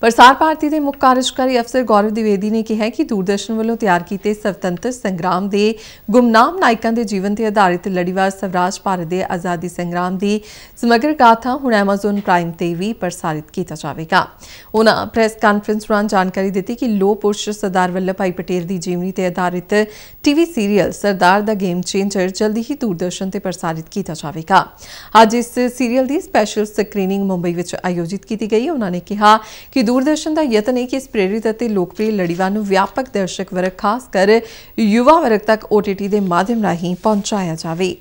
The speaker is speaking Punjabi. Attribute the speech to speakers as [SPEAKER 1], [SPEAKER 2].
[SPEAKER 1] ਪ੍ਰਸਾਰ ਭਾਰਤੀ ਦੇ ਮੁੱਖ ਕਾਰਜਕਾਰੀ ਅਫਸਰ ਗੌਰਵ ਦਿਵੇਦੀ ਨੇ ਕਿਹਾ ਕਿ ਦੂਰਦਰਸ਼ਨ ਵੱਲੋਂ ਤਿਆਰ ਕੀਤੇ ਸਵਤੰਤਰ ਸੰਗਰਾਮ ਦੇ ਗੁਮਨਾਮ ਨਾਇਕਾਂ ਦੇ ਜੀਵਨ ਤੇ ਆਧਾਰਿਤ ਲੜੀਵਾਰ ਸਵਰਾਜ ਭਾਰਤ ਦੇ ਆਜ਼ਾਦੀ ਸੰਗਰਾਮ ਦੀ ਸਮਗਰ ਗਾਥਾ ਹੁਣ Amazon Prime ਤੇ ਵੀ ਪ੍ਰਸਾਰਿਤ ਕੀਤਾ ਜਾਵੇਗਾ ਉਹਨਾਂ ਪ੍ਰੈਸ ਕਾਨਫਰੰਸ ਦੌਰਾਨ ਜਾਣਕਾਰੀ ਦਿੱਤੀ ਕਿ ਲੋ ਪੁਰਸ਼ ਸਰਦਾਰ ਵੱਲਭ ਭਾਈ ਪਟੇਲ ਦੀ ਜੀਵਨੀ ਤੇ ਆਧਾਰਿਤ TV serial Sardar the game changer ਜਲਦੀ ਹੀ ਦੂਰਦਰਸ਼ਨ ਤੇ ਪ੍ਰਸਾਰਿਤ ਕੀਤਾ ਜਾਵੇਗਾ ਅੱਜ ਇਸ ਸੀਰੀਅਲ ਦੀ ਸਪੈਸ਼ਲ ਸਕਰੀਨਿੰਗ ਮੁੰਬਈ ਵਿੱਚ ਆਯੋਜਿਤ ਕੀਤੀ ਗਈ ਉਹਨਾਂ ਨੇ ਕਿਹਾ ਕਿ ਦੂਰਦਰਸ਼ਨ ਦਾ ਯਤਨ ਹੈ ਕਿ ਇਸ ਪ੍ਰੇਰਿਤ ਅਤੇ ਲੋਕਪ੍ਰਿਯ ਲੜੀਵਾਰ ਨੂੰ ਵਿਆਪਕ ਦਰਸ਼ਕ ਵਰਗ ਖਾਸ ਕਰ ਯੁਵਾ ਵਰਗ ਤੱਕ OTT ਦੇ ਮਾਧਿਅਮ ਰਾਹੀਂ ਪਹੁੰਚਾਇਆ ਜਾਵੇ